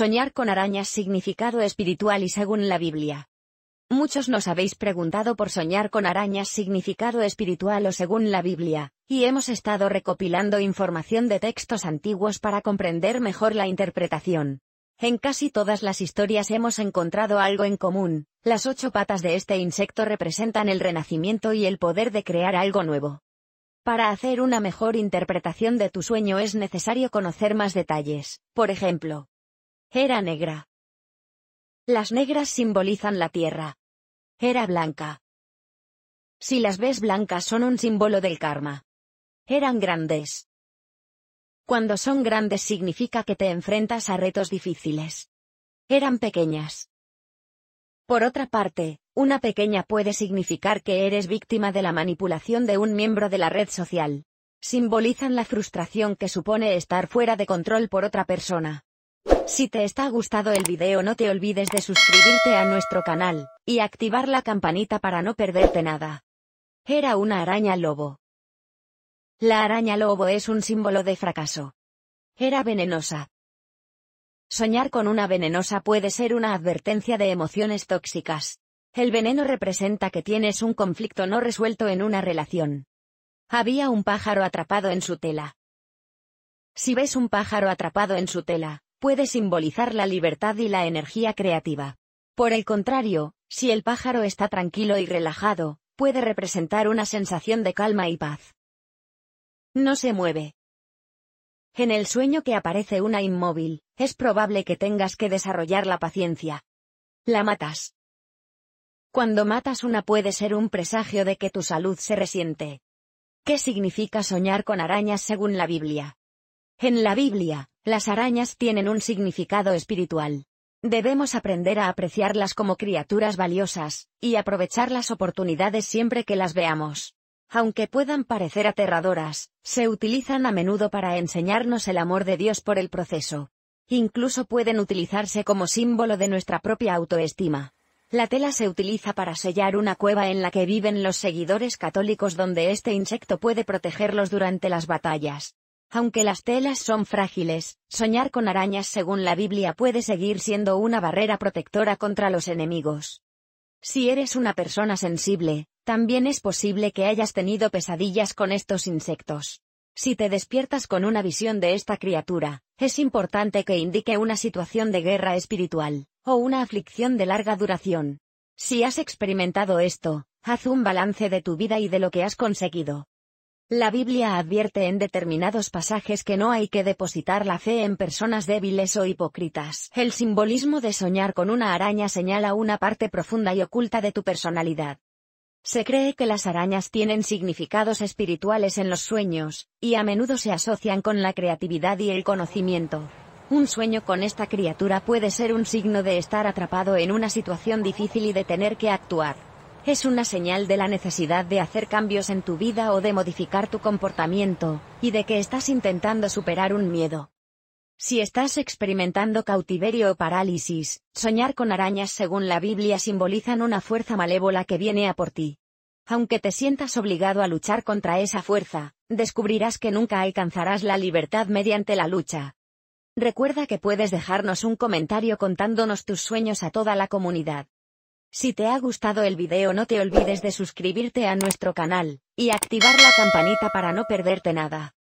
Soñar con arañas significado espiritual y según la Biblia. Muchos nos habéis preguntado por soñar con arañas significado espiritual o según la Biblia, y hemos estado recopilando información de textos antiguos para comprender mejor la interpretación. En casi todas las historias hemos encontrado algo en común, las ocho patas de este insecto representan el renacimiento y el poder de crear algo nuevo. Para hacer una mejor interpretación de tu sueño es necesario conocer más detalles, por ejemplo, era negra. Las negras simbolizan la tierra. Era blanca. Si las ves blancas son un símbolo del karma. Eran grandes. Cuando son grandes significa que te enfrentas a retos difíciles. Eran pequeñas. Por otra parte, una pequeña puede significar que eres víctima de la manipulación de un miembro de la red social. Simbolizan la frustración que supone estar fuera de control por otra persona. Si te está gustado el video no te olvides de suscribirte a nuestro canal, y activar la campanita para no perderte nada. Era una araña lobo. La araña lobo es un símbolo de fracaso. Era venenosa. Soñar con una venenosa puede ser una advertencia de emociones tóxicas. El veneno representa que tienes un conflicto no resuelto en una relación. Había un pájaro atrapado en su tela. Si ves un pájaro atrapado en su tela, puede simbolizar la libertad y la energía creativa. Por el contrario, si el pájaro está tranquilo y relajado, puede representar una sensación de calma y paz. No se mueve. En el sueño que aparece una inmóvil, es probable que tengas que desarrollar la paciencia. La matas. Cuando matas una puede ser un presagio de que tu salud se resiente. ¿Qué significa soñar con arañas según la Biblia? En la Biblia, las arañas tienen un significado espiritual. Debemos aprender a apreciarlas como criaturas valiosas, y aprovechar las oportunidades siempre que las veamos. Aunque puedan parecer aterradoras, se utilizan a menudo para enseñarnos el amor de Dios por el proceso. Incluso pueden utilizarse como símbolo de nuestra propia autoestima. La tela se utiliza para sellar una cueva en la que viven los seguidores católicos donde este insecto puede protegerlos durante las batallas. Aunque las telas son frágiles, soñar con arañas según la Biblia puede seguir siendo una barrera protectora contra los enemigos. Si eres una persona sensible, también es posible que hayas tenido pesadillas con estos insectos. Si te despiertas con una visión de esta criatura, es importante que indique una situación de guerra espiritual, o una aflicción de larga duración. Si has experimentado esto, haz un balance de tu vida y de lo que has conseguido. La Biblia advierte en determinados pasajes que no hay que depositar la fe en personas débiles o hipócritas. El simbolismo de soñar con una araña señala una parte profunda y oculta de tu personalidad. Se cree que las arañas tienen significados espirituales en los sueños, y a menudo se asocian con la creatividad y el conocimiento. Un sueño con esta criatura puede ser un signo de estar atrapado en una situación difícil y de tener que actuar. Es una señal de la necesidad de hacer cambios en tu vida o de modificar tu comportamiento, y de que estás intentando superar un miedo. Si estás experimentando cautiverio o parálisis, soñar con arañas según la Biblia simbolizan una fuerza malévola que viene a por ti. Aunque te sientas obligado a luchar contra esa fuerza, descubrirás que nunca alcanzarás la libertad mediante la lucha. Recuerda que puedes dejarnos un comentario contándonos tus sueños a toda la comunidad. Si te ha gustado el video no te olvides de suscribirte a nuestro canal, y activar la campanita para no perderte nada.